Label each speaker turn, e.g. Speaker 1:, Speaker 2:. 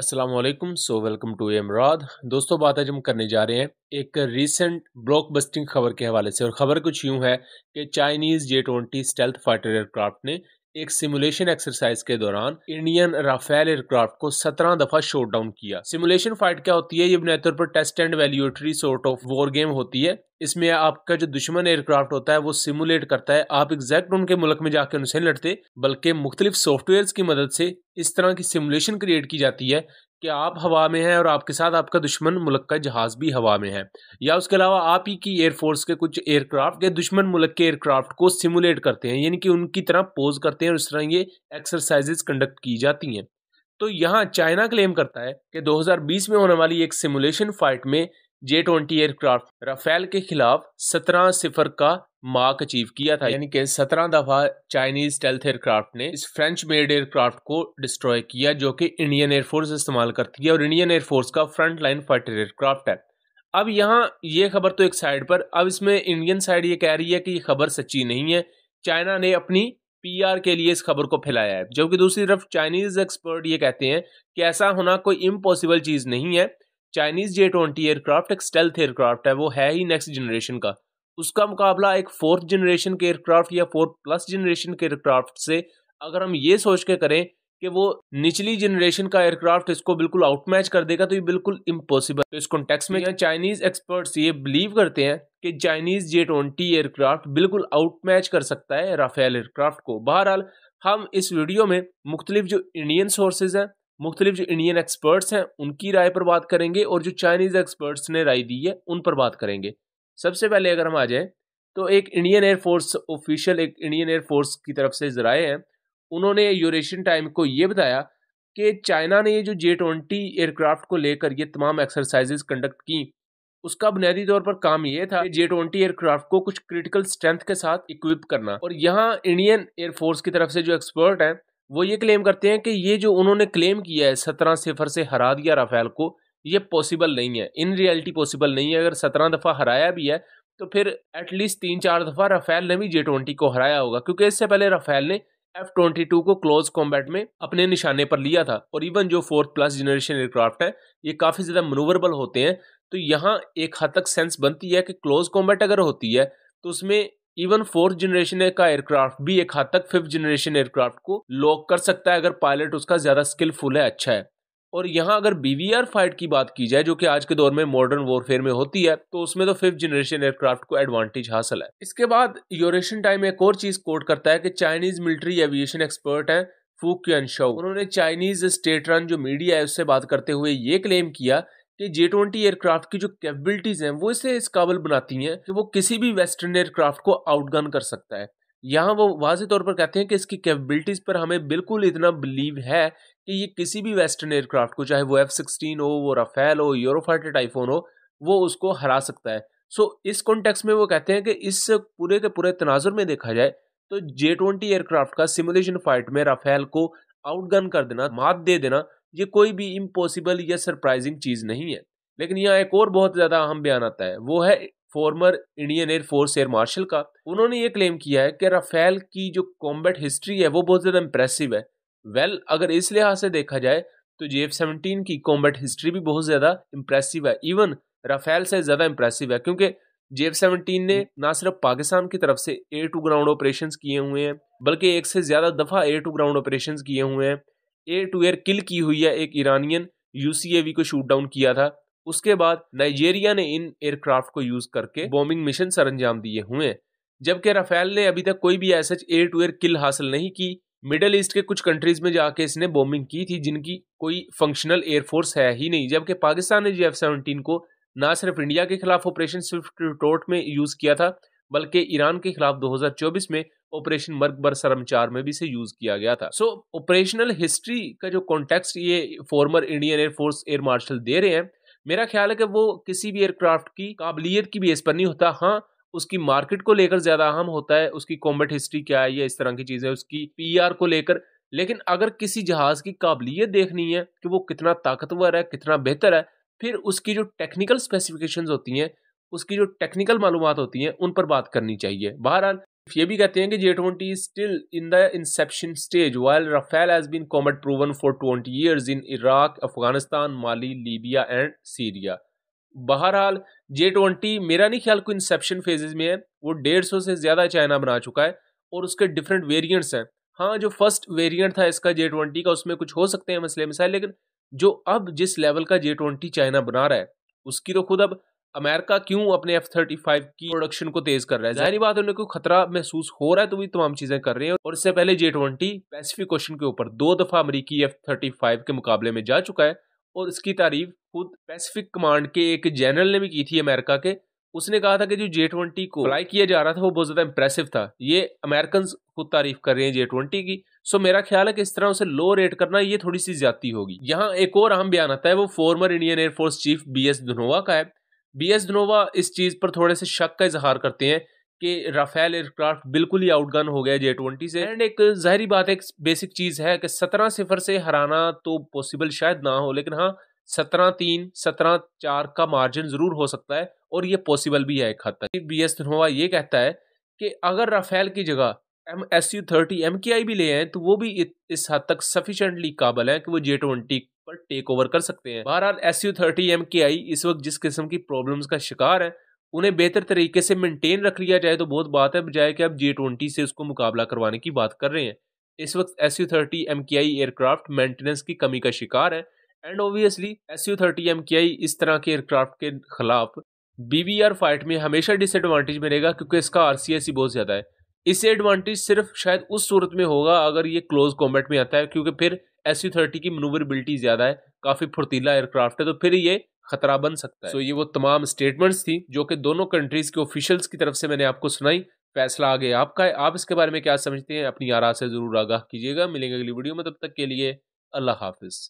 Speaker 1: Aslam so welcome to एमराद दोस्तों बात आज हम करने जा रहे हैं एक रीसेंट ब्लॉक बस्टिंग खबर के हवाले से और खबर कुछ यूं है कि Chinese J twenty stealth fighter aircraft ने एक सिमुलेशन एक्सरसाइज के दौरान इंडियन राफेल एयरक्राफ्ट को सत्रह दफा शोट डाउन किया सिमुलेशन फाइट क्या होती है ये बुनियाद तौर पर test and evaluatory sort of war game होती है इसमें आपका जो दुश्मन एयरक्राफ्ट होता है वो सिमुलेट करता है आप एग्जैक्ट उनके मुल्क में जाकर उनसे लड़ते बल्कि मुख्तलिफ सॉफ्टवेयर की मदद से इस तरह की सिमुलेशन क्रिएट की जाती है कि आप हवा में हैं और आपके साथ आपका दुश्मन मुल्क का जहाज भी हवा में है या उसके अलावा आप ही की एयरफोर्स के कुछ एयरक्राफ्ट या दुश्मन मुल्क के एयरक्राफ्ट को सिमुलेट करते हैं यानी कि उनकी तरह पोज करते हैं और इस तरह ये एक्सरसाइजेज कंडक्ट की जाती हैं तो यहाँ चाइना क्लेम करता है कि 2020 में होने वाली एक सिमुलेशन फाइट में जे ट्वेंटी एयरक्राफ्ट राफेल के खिलाफ सत्रह सिफर का मार्क अचीव किया था यानी कि सत्रह दफा चाइनीज स्टेल्थ एयरक्राफ्ट ने इस फ्रेंच मेड एयरक्राफ्ट को डिस्ट्रॉय किया जो कि इंडियन एयरफोर्स इस्तेमाल करती है और इंडियन एयरफोर्स का फ्रंट लाइन फाइटर एयरक्राफ्ट है अब यहाँ ये खबर तो एक साइड पर अब इसमें इंडियन साइड ये कह रही है कि ये खबर सच्ची नहीं है चाइना ने अपनी पीआर के लिए इस खबर को फैलाया है जबकि दूसरी तरफ चाइनीज एक्सपर्ट ये कहते हैं कि ऐसा होना कोई इम्पॉसिबल चीज़ नहीं है चाइनीज जे ट्वेंटी एयरक्राफ्ट एक स्टेल्थ एयरक्राफ्ट है वो है ही नेक्स्ट जनरेशन का उसका मुकाबला एक फोर्थ जनरेशन के एयरक्राफ्ट या फोर्थ प्लस जनरेशन के एयरक्राफ्ट से अगर हम ये सोच के करें कि वो निचली जनरेशन का एयरक्राफ्ट इसको बिल्कुल आउटमैच कर देगा तो ये बिल्कुल इम्पॉसिबल तो इस कॉन्टेक्स में चाइनीज एक्सपर्ट्स ये बिलीव करते हैं कि चाइनीज जे ट्वेंटी एयरक्राफ्ट बिल्कुल आउटमैच कर सकता है राफेल एयरक्राफ्ट को बहरहाल हम इस वीडियो में मुख्तलिफ जो इंडियन सोर्सेज हैं मुख्तलिफ जो इंडियन एक्सपर्ट्स हैं उनकी राय पर बात करेंगे और जो चाइनीज़ एक्सपर्ट्स ने राय दी है उन पर बात करेंगे सबसे पहले अगर हम आ जाएँ तो एक इंडियन एयरफोर्स ऑफिशियल एक इंडियन एयरफोर्स की तरफ से जराए हैं उन्होंने यूरेशियन टाइम को ये बताया कि चाइना ने ये जो जे ट्वेंटी एयरक्राफ्ट को लेकर ये तमाम एक्सरसाइजेज कंडक्ट की उसका बुनियादी तौर पर काम ये था जे ट्वेंटी एयरक्राफ्ट को कुछ क्रिटिकल स्ट्रेंथ के साथ इक्विप करना और यहाँ इंडियन एयरफोर्स की तरफ से जो एक्सपर्ट हैं वो ये क्लेम करते हैं कि ये जो उन्होंने क्लेम किया है सत्रह सिफर से हरा दिया राफेल को ये पॉसिबल नहीं है इन रियलिटी पॉसिबल नहीं है अगर सत्रह दफ़ा हराया भी है तो फिर एटलीस्ट तीन चार दफ़ा राफेल ने भी जे ट्वेंटी को हराया होगा क्योंकि इससे पहले राफेल ने एफ ट्वेंटी टू को क्लोज कॉम्बैट में अपने निशाने पर लिया था और इवन जो फोर्थ प्लस जनरेशन एयरक्राफ्ट है ये काफ़ी ज़्यादा मनूवरबल होते हैं तो यहाँ एक हद तक सेंस बनती है कि क्लोज कॉम्बैट अगर होती है तो उसमें इवन फोर्थ जनरेशन का एयरक्राफ्ट भी एक हद तक फिफ्थ जनरेशन एयरक्राफ्ट को लॉक कर सकता है अगर पायलट उसका ज़्यादा स्किलफुल है अच्छा है और यहाँ अगर बीवीआर फाइट की बात की जाए जो कि आज के दौर में मॉडर्न वॉरफेयर में होती है तो उसमें तो फिफ्थ जनरेशन एयरक्राफ्ट को एडवांटेज हासिल है इसके बाद यूरेशन टाइम एक और चीज कोट करता है कि चाइनीज मिलिट्री एविएशन एक्सपर्ट है फूक क्यून शो उन्होंने चाइनीज स्टेट रन जो मीडिया है उससे बात करते हुए ये क्लेम किया कि जे ट्वेंटी एयरक्राफ्ट की जो कैपेबिलिटीज़ हैं वो इसे इस काबल बनाती हैं कि वो किसी भी वेस्टर्न एयरक्राफ्ट को आउटगन कर सकता है यहाँ वो वाजे तौर पर कहते हैं कि इसकी कैपेबिलिटीज़ पर हमें बिल्कुल इतना बिलीव है कि ये किसी भी वेस्टर्न एयरक्राफ्ट को चाहे वो एफ सिक्सटीन हो वो राफेल हो यूरोफाइटर टाइफोन हो वो उसको हरा सकता है सो इस कॉन्टेक्स्ट में वो कहते हैं कि इस पूरे के पूरे तनाजुर में देखा जाए तो जे ट्वेंटी एयरक्राफ्ट का सिमुलेशन फाइट में राफेल को आउटगन कर देना मात दे देना ये कोई भी इम्पॉसिबल या सरप्राइजिंग चीज़ नहीं है लेकिन यहाँ एक और बहुत ज़्यादा अहम बयान आता है वो है former Indian air force air marshal का उन्होंने ये क्लेम किया है कि राफेल की जो कॉम्बैट हिस्ट्री है वो बहुत ज़्यादा इंप्रेसिव है वेल well, अगर इस लिहाज से देखा जाए तो जे एफ सेवनटीन की कॉम्बैट हिस्ट्री भी बहुत ज़्यादा इंप्रेसिव है इवन राफेल से ज़्यादा इंप्रेसिव है क्योंकि जे एफ सेवनटीन ने हम्म। ना सिर्फ पाकिस्तान की तरफ से एयर टू ग्राउंड ऑपरेशन किए हुए हैं बल्कि एक से ज़्यादा दफ़ा एयर टू ग्राउंड ऑपरेशन किए हुए हैं एयर टू एयर किल की हुई है एक ईरानियन यूसीएवी को शूट डाउन किया था उसके बाद नाइजेरिया ने इन एयरक्राफ्ट को यूज करके बॉम्बिंग मिशन सर अंजाम दिए हुए हैं जबकि राफेल ने अभी तक कोई भी ऐसा एयर टू एयर किल हासिल नहीं की मिडल ईस्ट के कुछ कंट्रीज में जाके इसने बॉम्बिंग की थी जिनकी कोई फंक्शनल एयरफोर्स है ही नहीं जबकि पाकिस्तान ने जी एफ सेवनटीन को ना सिर्फ इंडिया के खिलाफ ऑपरेशन स्विफ्ट रिटोर्ट में यूज किया था बल्कि ईरान के खिलाफ 2024 में ऑपरेशन मर्ग बर सरमचार में भी इसे यूज किया गया था सो ऑपरेशनल हिस्ट्री का जो कॉन्टेक्स्ट ये former Indian air force air marshal दे रहे हैं मेरा ख्याल है कि वो किसी भी एयरक्राफ्ट की काबिलियत की बेस पर नहीं होता हाँ उसकी मार्केट को लेकर ज़्यादा अहम होता है उसकी कॉम्बेट हिस्ट्री क्या है या इस तरह की चीज़ें उसकी पी को लेकर लेकिन अगर किसी जहाज़ की काबिलियत देखनी है कि वो कितना ताकतवर है कितना बेहतर है फिर उसकी जो टेक्निकल स्पेसिफिकेशंस होती हैं उसकी जो टेक्निकल मालूम होती हैं उन पर बात करनी चाहिए बहरहाल ये भी कहते हैं कि J twenty is still in the inception stage while Rafale has been combat proven for twenty years in Iraq Afghanistan Mali Libya and Syria बहरहाल जे ट्वेंटी मेरा नहीं ख्याल कोई इंसेप्शन फेजेज में है वो डेढ़ सौ से ज़्यादा चाइना बना चुका है और उसके डिफरेंट वेरियंट्स हैं हाँ जो फर्स्ट वेरियंट था इसका जे ट्वेंटी का उसमें कुछ हो सकते हैं मसले मिसाइल लेकिन जो अब जिस लेवल का जे ट्वेंटी चाइना बना रहा है उसकी तो खुद अब अमेरिका क्यों अपने एफ थर्टी फाइव की प्रोडक्शन को तेज कर रहा है जाहिर बात है उन्हें कोई खतरा महसूस हो रहा है तो भी तमाम चीजें कर रहे हैं और इससे पहले जे ट्वेंटी पैसिफिक ओशन के ऊपर दो दफा अमरीकी एफ थर्टी फाइव के मुकाबले में जा चुका है और इसकी तारीफ खुद पैसिफिक कमांड के एक जनरल ने भी की थी अमेरिका के उसने कहा था कि जो जे ट्वेंटी को लाइक किया जा रहा था वो बहुत ज़्यादा इंप्रेसिव था ये अमेरिकन खुद तारीफ कर रहे हैं जे ट्वेंटी की सो मेरा ख्याल है कि इस तरह उसे लो रेट करना ये थोड़ी सी ज्यादा होगी यहाँ एक और अहम बयान आता है वो former Indian air force chief B S Dhanoa का है बी एस धनोवा इस चीज़ पर थोड़े से शक का इजहार करते हैं कि राफेल एयरक्राफ्ट बिल्कुल ही आउटगन हो गया जे ट्वेंटी से एंड एक जहरी बात एक बेसिक चीज़ है कि सत्रह सिफर से हराना तो पॉसिबल शायद ना हो लेकिन हाँ सत्रह तीन सत्रह चार का मार्जिन ज़रूर हो सकता है और ये पॉसिबल भी है एक हद तक बी एस धनोवा ये कहता है कि अगर राफेल की जगह M S U thirty M K I भी ले आए तो वो भी इस हद तक सफिशेंटली काबल है कि वो जे ट्वेंटी पर टेक ओवर कर सकते हैं बहरहाल S U thirty M K I इस वक्त जिस किस्म की प्रॉब्लम का शिकार है उन्हें बेहतर तरीके से मेंटेन रख लिया जाए तो बहुत बात है बजाय कि आप जे ट्वेंटी से उसको मुकाबला करवाने की बात कर रहे हैं इस वक्त S U thirty M K आई एयरक्राफ्ट मेंटेनेंस की कमी का शिकार है and obviously S U thirty M K I इस तरह के एयरक्राफ्ट के खिलाफ बी वी आर फाइट में हमेशा डिसएडवांटेज में रहेगा क्योंकि इसका आर सी एस ही बहुत ज़्यादा है इससे एडवांटेज सिर्फ शायद उस सूरत में होगा अगर ये क्लोज कॉम्बैट में आता है क्योंकि फिर एस यू थर्टी की मनूवरबिलिटी ज़्यादा है काफ़ी फुर्तीला एयरक्राफ्ट है तो फिर ये खतरा बन सकता है सो so, ये वो तमाम स्टेटमेंट्स थी जो कि दोनों कंट्रीज़ के ऑफिशियल्स की तरफ से मैंने आपको सुनाई फैसला आगे आपका है आप इसके बारे में क्या समझते हैं अपनी आरा से ज़रूर आगाह कीजिएगा मिलेंगे अगली वीडियो में तब तक के लिए अल्लाह हाफिज़